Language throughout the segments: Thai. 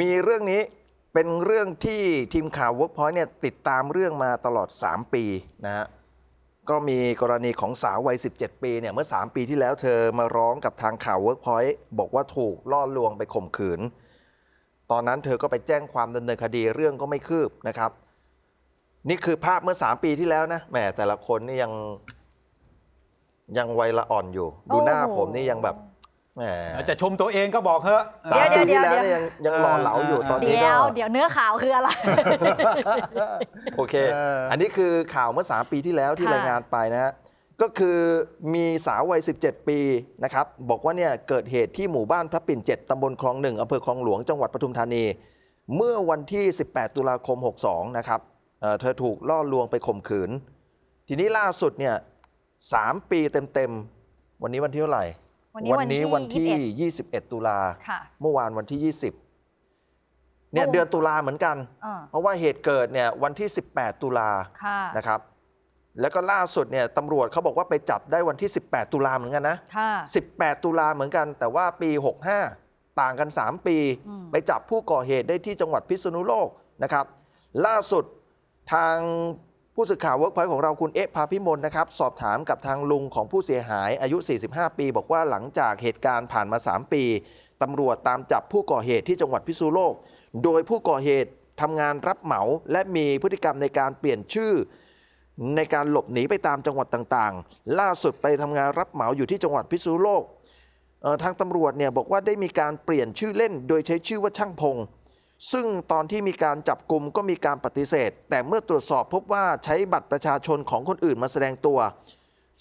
มีเรื่องนี้เป็นเรื่องที่ทีมข่าวเวิร์กพอยต์เนี่ยติดตามเรื่องมาตลอด 3 ปีนะฮะก็มีกรณีของสาววัย 17 ปีเนี่ยเมื่อ 3 ปีที่แล้วเธอมาร้องกับทางข่าวเวิร์กพอยต์บอกว่าถูกล่อลวงไปข่มขืน ตอนนั้นเธอก็ไปแจ้งความดำเนินคดีเรื่องก็ไม่คืบนะครับ นี่คือภาพเมื่อ 3 ปีที่แล้วนะแหมแต่ละคนนี่ยังยังวัยละอ่อนอยู่ ดูหน้าผมนี่ยังแบบแหมจะชมตัวเองก็บอกเถอะสามปีทแล้วเนี่ยังยังหล่อเหลาอยู่ตอนนี้เดี๋ยวเดี๋ยวเนื้อข่าวคืออะไร โอเค อันนี้คือข่าวเมื่อ 3 ปีที่แล้วที่รายงานไปนะฮะก็คือมีสาววัย 17 ปีนะครับ บอกว่าเนี่ยเกิดเหตุที่หมู่บ้านพระปิ่น 7ตำบลคลองหนึ่งอำเภอคลองหลวงจังหวัดปทุมธานี เมื่อวันที่ 18 ตุลาคม 62 นะครับเเธอถูกล่อลวงไปข่มขืน ทีนี้ล่าสุดเนี่ยสามปีเต็มๆ วันนี้วันที่เท่าไหร่วันนี้วันที่ 21 ตุลา เมื่อวานวันที่ 20เนี่ยเดือนตุลาเหมือนกัน เพราะว่าเหตุเกิดเนี่ยวันที่ 18 ตุลานะครับ แล้วก็ล่าสุดเนี่ยตำรวจเขาบอกว่าไปจับได้วันที่ 18 ตุลาเหมือนกันนะ18 ตุลาเหมือนกัน แต่ว่าปี 65 ต่างกัน 3 ปี ไปจับผู้ก่อเหตุได้ที่จังหวัดพิษณุโลกนะครับ ล่าสุดทางผู้สื่อข่าวเวิร์กพอยของเราคุณเอ๊ะพาพิมลนะครับสอบถามกับทางลุงของผู้เสียหายอายุ 45 ปี บอกว่าหลังจากเหตุการณ์ผ่านมา 3 ปีตำรวจตามจับผู้ก่อเหตุที่จังหวัดพิษณุโลก โดยผู้ก่อเหตุทำงานรับเหมา และมีพฤติกรรมในการเปลี่ยนชื่อในการหลบหนีไปตามจังหวัดต่างๆ ล่าสุดไปทำงานรับเหมาอยู่ที่จังหวัดพิษณุโลกทางตำรวจเนี่ยบอกว่าได้มีการเปลี่ยนชื่อเล่น โดยใช้ชื่อว่าช่างพงษ์ซึ่งตอนที่มีการจับกลุ่มก็มีการปฏิเสธ แต่เมื่อตรวจสอบพบว่าใช้บัตรประชาชนของคนอื่นมาแสดงตัว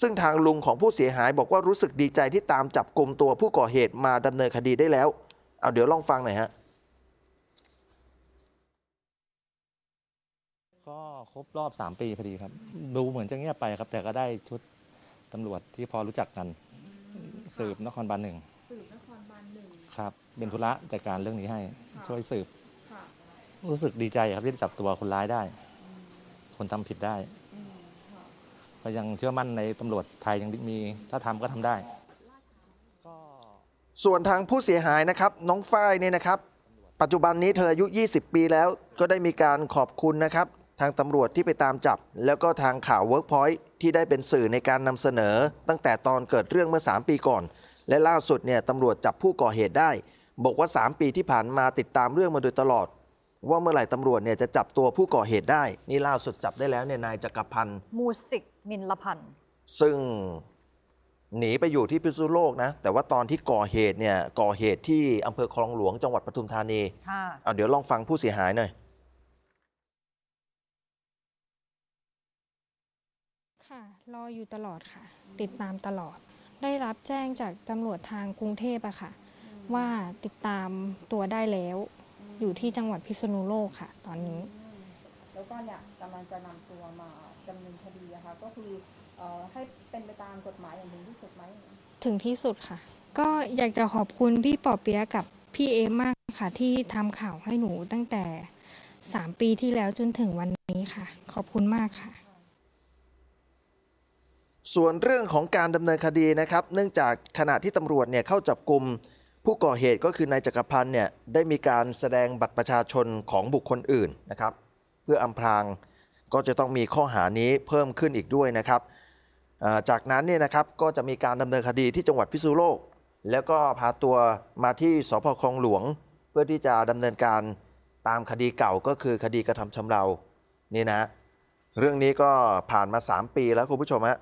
ซึ่งทางลุงของผู้เสียหายบอกว่ารู้สึกดีใจที่ตามจับกลุ่มตัวผู้ก่อเหตุมาดำเนินคดีได้แล้ว เอาเดี๋ยวลองฟังหน่อยฮะ ก็ครบรอบ 3 ปีพอดีครับดูเหมือนจะเงียบไปครับ แต่ก็ได้ชุดตำรวจที่พอรู้จักกัน สืบนครบาลหนึ่งสืบนครบาลหนึ่งครับเป็นธุระจัดการเรื่องนี้ให้ช่วยสืบรู้สึกดีใจครับ ที่จับตัวคนร้ายได้ คนทำผิดได้ ก็ยังเชื่อมั่นในตำรวจไทยยังมี ถ้าทำก็ทำได้ ส่วนทางผู้เสียหายนะครับน้องฝ้ายเนี่ยนะครับ ปัจจุบันนี้เธออายุ 20 ปีแล้วก็ได้มีการขอบคุณนะครับ ทางตำรวจที่ไปตามจับ แล้วก็ทางข่าว Workpoint ที่ได้เป็นสื่อในการนำเสนอ ตั้งแต่ตอนเกิดเรื่องเมื่อ 3 ปีก่อน และล่าสุดเนี่ยตำรวจจับผู้ก่อเหตุได้ บอกว่า 3 ปีที่ผ่านมาติดตามเรื่องมาโดยตลอดว่าเมื่อไหร่ตำรวจเนี่ยจะจับตัวผู้ก่อเหตุได้ นี่ล่าสุดจับได้แล้วเนี่ยนายจักรพันธ์ มูสิกนินลพันธ์ ซึ่งหนีไปอยู่ที่พิษณุโลกนะ แต่ว่าตอนที่ก่อเหตุเนี่ย ก่อเหตุที่อำเภอคลองหลวงจังหวัดปทุมธานีค่ะเอาเดี๋ยวลองฟังผู้เสียหายหน่อย ค่ะ รออยู่ตลอดค่ะ ติดตามตลอด ได้รับแจ้งจากตำรวจทางกรุงเทพอะค่ะ ว่าติดตามตัวได้แล้วอยู่ที่จังหวัดพิษณุโลกค่ะ ตอนนี้ แล้วก็เนี่ยกำลังจะนำตัวมาดำเนินคดีนะค่ะก็คืออให้เป็นไปตามกฎหมายอย่างถึงที่สุดไหมถึงที่สุดค่ะก็อยากจะขอบคุณพี่ปอเปียกับ พี่เอมากค่ะที่ทำข่าวให้หนูตั้งแต่ 3 ปีที่แล้วจนถึงวันนี้ค่ะ ขอบคุณมากค่ะ ส่วนเรื่องของการดำเนินคดีนะครับ เนื่องจากขณะที่ตำรวจเนี่ยเข้าจับกลุ่มผู้ก่อเหตุก็คือนายจักรพันธ์เนี่ยได้มีการแสดงบัตรประชาชนของบุคคลอื่นนะครับ เพื่ออำพรางก็จะต้องมีข้อหานี้เพิ่มขึ้นอีกด้วยนะครับจากนั้นเนี่ยนะครับก็จะมีการดำเนินคดีที่จังหวัดพิษณุโลก แล้วก็พาตัวมาที่สพคลองหลวง เพื่อที่จะดำเนินการตามคดีเก่าก็คือคดีกระทำชำเรานี่นะ เรื่องนี้ก็ผ่านมา 3 ปีแล้วคุณผู้ชมฮะ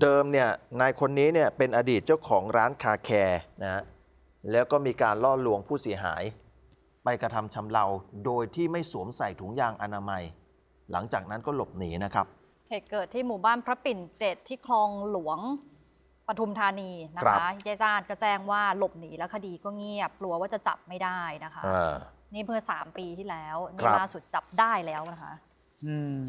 เดิมเนี่ยนายคนนี้เนี่ยเป็นอดีตเจ้าของร้านคาแคร์นะฮะแล้วก็มีการล่อลวงผู้เสียหาย ไปกระทำชำเราโดยที่ไม่สวมใส่ถุงยางอนามัย หลังจากนั้นก็หลบหนีนะครับเหตุเกิดที่หมู่บ้านพระปิ่นเจ็ดที่คลองหลวงปทุมธานีนะคคะยายจาดก็แจ้งว่าหลบหนีแล้วคดีก็เงียบ กลัวว่าจะจับไม่ได้นะคะ นี่เมื่อมปีที่แล้ว นี่ล่าสุดจับได้แล้วนะคะ อืม